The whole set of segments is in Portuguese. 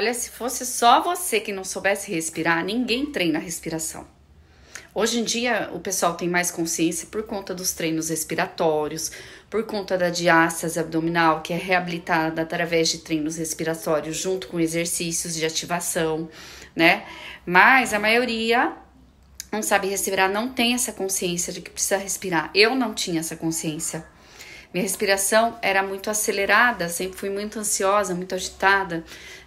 Olha, se fosse só você que não soubesse respirar, ninguém treina a respiração. Hoje em dia, o pessoal tem mais consciência por conta dos treinos respiratórios, por conta da diástase abdominal, que é reabilitada através de treinos respiratórios junto com exercícios de ativação, né? Mas a maioria não sabe respirar, não tem essa consciência de que precisa respirar. Eu não tinha essa consciência. Minha respiração era muito acelerada, sempre fui muito ansiosa, muito agitada,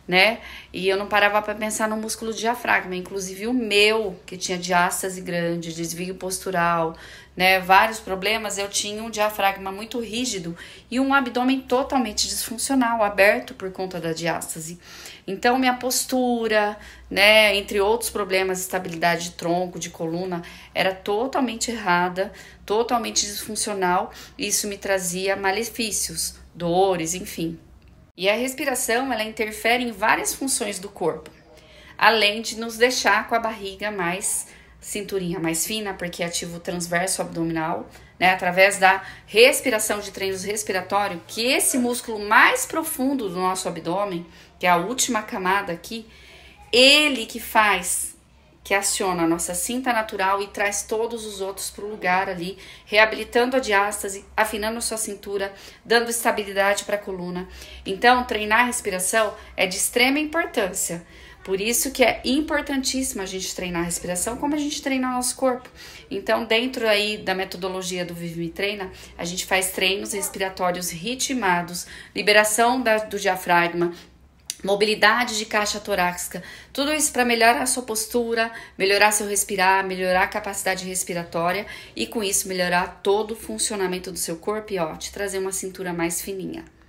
né? E eu não parava para pensar no músculo diafragma, inclusive o meu, que tinha diástase grande, desvio postural, né? Vários problemas. Eu tinha um diafragma muito rígido e um abdômen totalmente disfuncional, aberto por conta da diástase. Então, minha postura, né? Entre outros problemas, estabilidade de tronco, de coluna, era totalmente errada, totalmente disfuncional e isso me trazia malefícios, dores, enfim. E a respiração, ela interfere em várias funções do corpo, além de nos deixar com a barriga mais cinturinha mais fina, porque é ativa o transverso abdominal, né, através da respiração de treinos respiratório, que esse músculo mais profundo do nosso abdômen, que é a última camada aqui, ele que faz que aciona a nossa cinta natural e traz todos os outros para o lugar ali, reabilitando a diástase, afinando sua cintura, dando estabilidade para a coluna. Então, treinar a respiração é de extrema importância. Por isso que é importantíssimo a gente treinar a respiração como a gente treina o nosso corpo. Então, dentro aí da metodologia do Vive Me Treina, a gente faz treinos respiratórios ritmados, liberação da, do diafragma, mobilidade de caixa torácica, tudo isso para melhorar a sua postura, melhorar seu respirar, melhorar a capacidade respiratória e com isso melhorar todo o funcionamento do seu corpo e ó, te trazer uma cintura mais fininha.